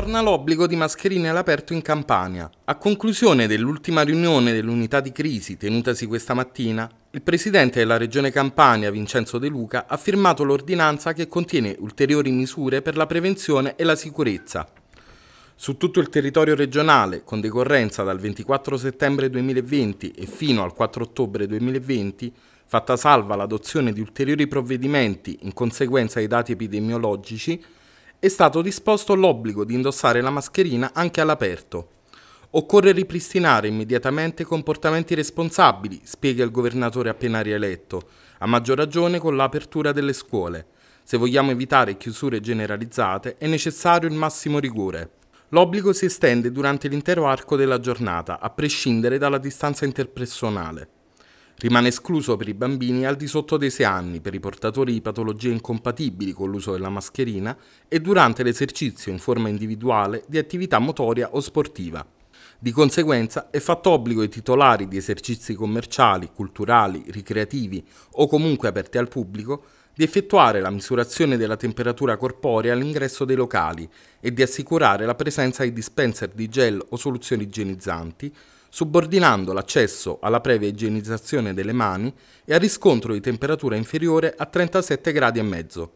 Torna l'obbligo di mascherine all'aperto in Campania. A conclusione dell'ultima riunione dell'unità di crisi tenutasi questa mattina, il presidente della regione Campania, Vincenzo De Luca, ha firmato l'ordinanza che contiene ulteriori misure per la prevenzione e la sicurezza. Su tutto il territorio regionale, con decorrenza dal 24 settembre 2020 e fino al 4 ottobre 2020, fatta salva l'adozione di ulteriori provvedimenti in conseguenza ai dati epidemiologici, è stato disposto l'obbligo di indossare la mascherina anche all'aperto. Occorre ripristinare immediatamente comportamenti responsabili, spiega il governatore appena rieletto, a maggior ragione con l'apertura delle scuole. Se vogliamo evitare chiusure generalizzate è necessario il massimo rigore. L'obbligo si estende durante l'intero arco della giornata, a prescindere dalla distanza interpersonale. Rimane escluso per i bambini al di sotto dei 6 anni, per i portatori di patologie incompatibili con l'uso della mascherina e durante l'esercizio in forma individuale di attività motoria o sportiva. Di conseguenza è fatto obbligo ai titolari di esercizi commerciali, culturali, ricreativi o comunque aperti al pubblico di effettuare la misurazione della temperatura corporea all'ingresso dei locali e di assicurare la presenza di dispenser di gel o soluzioni igienizzanti subordinando l'accesso alla previa igienizzazione delle mani e al riscontro di temperatura inferiore a 37 gradi e mezzo.